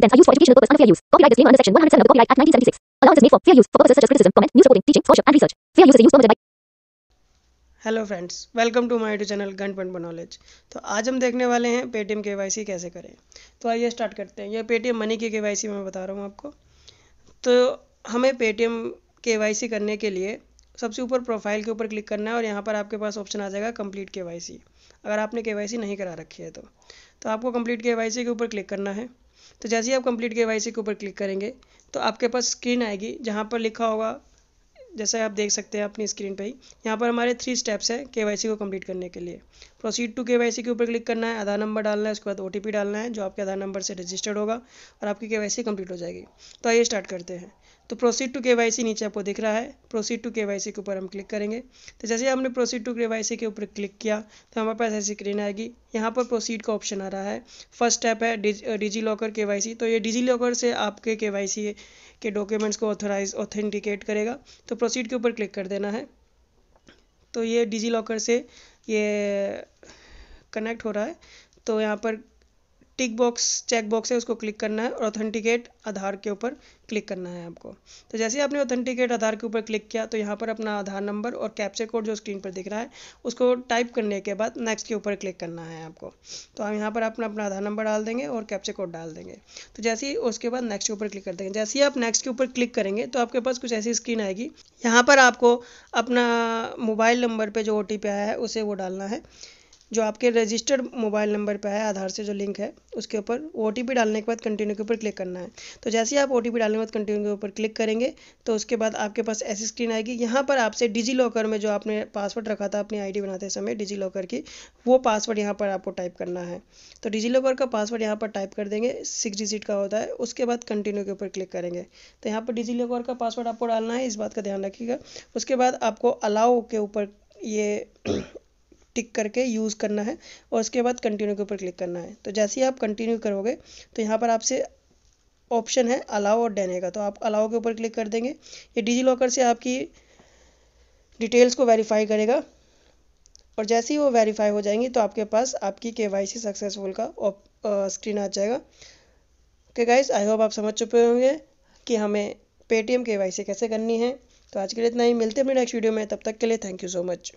contents are used for educational purposes under fair use. Copyright disclaimer under section 107 of the Copyright Act 1976. Allowance is made for fair use for purposes such as criticism, comment, news reporting, teaching, scholarship, and research. Fair use is used permitted by hello friends welcome to my YouTube channel gun point knowledge तो आज हम देखने वाले हैं Paytm KYC कैसे करें तो आइए स्टार्ट करते हैं ये पेटीएम मनी की केवाईसी मैं बता रहा हूँ आपको तो हमें पेटीएम केवाईसी करने के लिए सबसे ऊपर प्रोफाइल के ऊपर क्लिक करना है और यहाँ पर आपके पास ऑप्शन आ जाएगा कंप्लीट के अगर आपने के नहीं करा रखी है तो, तो आपको कंप्लीट के के ऊपर क्लिक करना है तो जैसे ही आप कंप्लीट के वाई के ऊपर क्लिक करेंगे तो आपके पास स्क्रीन आएगी जहाँ पर लिखा होगा जैसे आप देख सकते हैं अपनी स्क्रीन पर ही यहाँ पर हमारे थ्री स्टेप्स हैं के को कंप्लीट करने के लिए प्रोसीड टू के के ऊपर क्लिक करना है आधार नंबर डालना है उसके बाद ओ डालना है जो आपके आधार नंबर से रजिस्टर्ड होगा और आपकी के कंप्लीट हो जाएगी तो आइए स्टार्ट करते हैं तो प्रोसीड टू के नीचे आपको दिख रहा है प्रोसीड टू के के ऊपर हम क्लिक करेंगे तो जैसे हमने प्रोसीड टू के के ऊपर क्लिक किया तो हमारे पास ऐसी स्क्रीन आएगी यहाँ पर प्रोसीड का ऑप्शन आ रहा है फर्स्ट स्टेप है डिजी लॉकर के तो ये डिजी लॉकर से आपके के के डॉक्यूमेंट्स को ऑथोराइज ऑथेंटिकेट करेगा तो प्रोसीड के ऊपर क्लिक कर देना है तो ये डिजी लॉकर से ये कनेक्ट हो रहा है तो यहाँ पर टिक बॉक्स चेक बॉक्स है उसको क्लिक करना है और ऑथेंटिकेट आधार के ऊपर क्लिक करना है आपको तो जैसे ही आपने ऑथेंटिकेट आधार के ऊपर क्लिक किया तो यहाँ पर अपना आधार नंबर और कैप्चर कोड जो स्क्रीन पर दिख रहा है उसको टाइप करने के बाद नेक्स्ट के ऊपर क्लिक करना है आपको तो हम यहाँ पर अपना अपना आधार नंबर डाल देंगे और कैप्चर कोड डाल देंगे तो जैसे ही उसके बाद नेक्स्ट के ऊपर क्लिक कर देंगे जैसे ही आप नेक्स्ट के ऊपर क्लिक करेंगे तो आपके पास कुछ ऐसी स्क्रीन आएगी यहाँ पर आपको अपना मोबाइल नंबर पर जो ओ आया है उसे वो डालना है जो आपके रजिस्टर्ड मोबाइल नंबर पर है आधार से जो लिंक है उसके ऊपर ओ डालने के बाद कंटिन्यू के ऊपर क्लिक करना है तो जैसे ही आप ओ डालने के बाद कंटिन्यू के ऊपर क्लिक करेंगे तो उसके बाद आपके पास ऐसी स्क्रीन आएगी यहाँ पर आपसे डिजी लॉकर में जो आपने पासवर्ड रखा था अपनी आई बनाते समय डिजी लॉकर की वो पासवर्ड यहाँ पर आपको टाइप करना है तो डिजी लॉकर का पासवर्ड यहाँ पर टाइप कर देंगे सिक्स डिजिट का होता है उसके बाद कंटिन्यू के ऊपर क्लिक करेंगे तो यहाँ पर डिजी लॉकर का पासवर्ड आपको डालना है इस बात का ध्यान रखिएगा उसके बाद आपको अलाउ के ऊपर ये टिक करके यूज़ करना है और उसके बाद कंटिन्यू के ऊपर क्लिक करना है तो जैसे ही आप कंटिन्यू करोगे तो यहाँ पर आपसे ऑप्शन है अलाउ और डेने का तो आप अलाउ के ऊपर क्लिक कर देंगे ये डिजी लॉकर से आपकी डिटेल्स को वेरीफाई करेगा और जैसे ही वो वेरीफाई हो जाएंगी तो आपके पास आपकी के वाई सी सक्सेसफुल का स्क्रीन आ जाएगा ओके गाइज आई होप आप समझ चुके होंगे कि हमें पेटीएम के वाई सी कैसे करनी है तो आज के लिए इतना ही मिलते हैं अपने नेक्स्ट वीडियो में तब तक के लिए थैंक यू सो मच